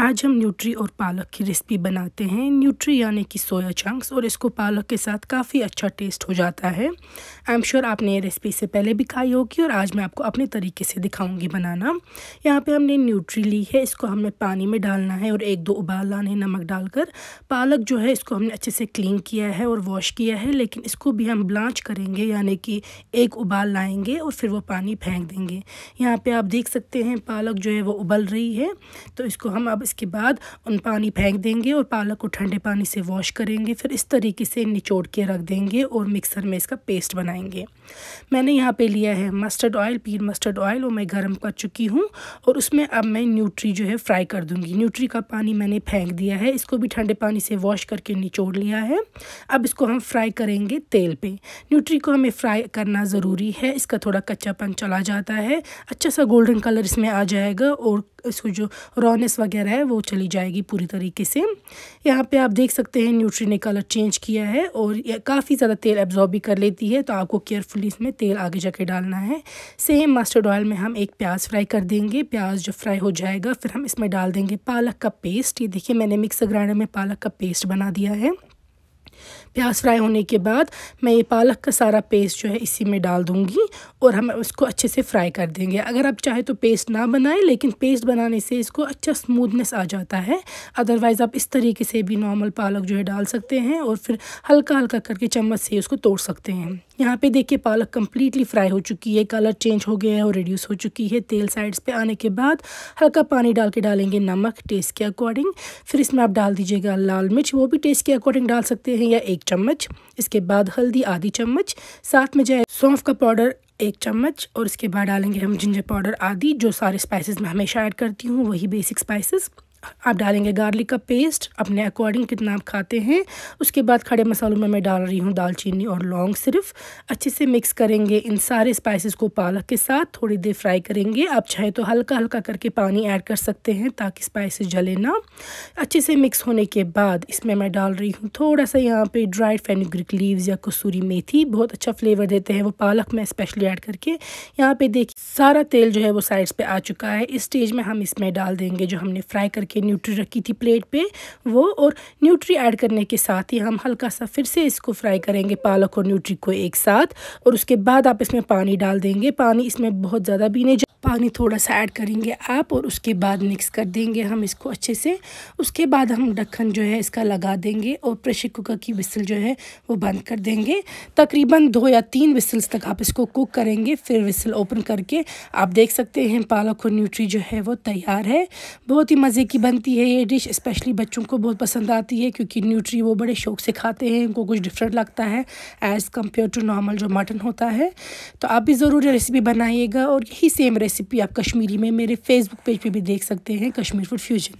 आज हम न्यूट्री और पालक की रेसिपी बनाते हैं न्यूट्री यानी कि सोया चंक्स और इसको पालक के साथ काफ़ी अच्छा टेस्ट हो जाता है आई एम श्योर आपने ये रेसिपी से पहले भी खाई होगी और आज मैं आपको अपने तरीके से दिखाऊंगी बनाना यहाँ पे हमने न्यूट्री ली है इसको हमें पानी में डालना है और एक दो उबाल लाने नमक डालकर पालक जो है इसको हमने अच्छे से क्लीन किया है और वॉश किया है लेकिन इसको भी हम ब्लांच करेंगे यानी कि एक उबाल लाएँगे और फिर वो पानी फेंक देंगे यहाँ पर आप देख सकते हैं पालक जो है वो उबल रही है तो इसको हम अब इसके बाद उन पानी फेंक देंगे और पालक को ठंडे पानी से वॉश करेंगे फिर इस तरीके से निचोड़ के रख देंगे और मिक्सर में इसका पेस्ट बनाएंगे मैंने यहाँ पे लिया है मस्टर्ड ऑयल पीर मस्टर्ड ऑयल वो मैं गर्म कर चुकी हूँ और उसमें अब मैं न्यूट्री जो है फ्राई कर दूँगी न्यूट्री का पानी मैंने फेंक दिया है इसको भी ठंडे पानी से वॉश करके निचोड़ लिया है अब इसको हम फ्राई करेंगे तेल पर न्यूट्री को हमें फ्राई करना ज़रूरी है इसका थोड़ा कच्चापन चला जाता है अच्छा सा गोल्डन कलर इसमें आ जाएगा और इसको जो रॉनेस वगैरह है वो चली जाएगी पूरी तरीके से यहाँ पे आप देख सकते हैं न्यूट्री ने कलर चेंज किया है और काफ़ी ज़्यादा तेल एब्जॉर्ब भी कर लेती है तो आपको केयरफुली इसमें तेल आगे जाके डालना है सेम मस्टर्ड ऑयल में हम एक प्याज फ्राई कर देंगे प्याज जो फ्राई हो जाएगा फिर हम इसमें डाल देंगे पालक का पेस्ट ये देखिए मैंने मिक्सर ग्राइंडर में पालक का पेस्ट बना दिया है प्याज फ्राई होने के बाद मैं ये पालक का सारा पेस्ट जो है इसी में डाल दूँगी और हम उसको अच्छे से फ्राई कर देंगे अगर आप चाहे तो पेस्ट ना बनाएं लेकिन पेस्ट बनाने से इसको अच्छा स्मूथनेस आ जाता है अदरवाइज़ आप इस तरीके से भी नॉर्मल पालक जो है डाल सकते हैं और फिर हल्का हल्का करके चम्मच से उसको तोड़ सकते हैं यहाँ पे देखिए पालक कम्प्लीटली फ्राई हो चुकी है कलर चेंज हो गया है और रिड्यूस हो चुकी है तेल साइड्स पे आने के बाद हल्का पानी डाल के डालेंगे नमक टेस्ट के अकॉर्डिंग फिर इसमें आप डाल दीजिएगा लाल मिर्च वो भी टेस्ट के अकॉर्डिंग डाल सकते हैं या एक चम्मच इसके बाद हल्दी आधी चम्मच साथ में जाए सौंफ का पाउडर एक चम्मच और इसके बाद डालेंगे हम जिंजर पाउडर आदि जो सारे स्पाइसेस मैं हमेशा ऐड करती हूँ वही बेसिक स्पाइसेस आप डालेंगे गार्लिक का पेस्ट अपने अकॉर्डिंग कितना आप खाते हैं उसके बाद खड़े मसालों में मैं डाल रही हूँ दालचीनी और लौंग सिर्फ अच्छे से मिक्स करेंगे इन सारे स्पाइसेस को पालक के साथ थोड़ी देर फ्राई करेंगे आप चाहे तो हल्का हल्का करके पानी ऐड कर सकते हैं ताकि स्पाइसेस जले ना अच्छे से मिक्स होने के बाद इसमें मैं डाल रही हूँ थोड़ा सा यहाँ पर ड्राइड फेनिग्रिक लीव्स या कसूरी मेथी बहुत अच्छा फ्लेवर देते हैं वो पालक में स्पेशली ऐड करके यहाँ पर देखिए सारा तेल जो है वो साइड्स पर आ चुका है इस स्टेज में हम इसमें डाल देंगे जो हमने फ्राई कर करके न्यूट्री रखी थी प्लेट पे वो और न्यूट्री ऐड करने के साथ ही हम हल्का सा फिर से इसको फ्राई करेंगे पालक और न्यूट्री को एक साथ और उसके बाद आप इसमें पानी डाल देंगे पानी इसमें बहुत ज़्यादा भी नहीं पानी थोड़ा सा ऐड करेंगे आप और उसके बाद मिक्स कर देंगे हम इसको अच्छे से उसके बाद हम ढक्कन जो है इसका लगा देंगे और प्रेशर कुकर की विसल जो है वो बंद कर देंगे तकरीबन दो या तीन विसल्स तक आप इसको कुक करेंगे फिर विसल ओपन करके आप देख सकते हैं पालक और न्यूट्री जो है वो तैयार है बहुत ही मज़े की की बनती है ये डिश स्पेशली बच्चों को बहुत पसंद आती है क्योंकि न्यूट्री वो बड़े शौक से खाते हैं उनको कुछ डिफरेंट लगता है एज़ कम्पेयर टू नॉर्मल जो मटन होता है तो आप भी ज़रूर ये रेसिपी बनाइएगा और यही सेम रेसिपी आप कश्मीरी में मेरे फेसबुक पेज पे भी देख सकते हैं कश्मीर फूड फ्यूजन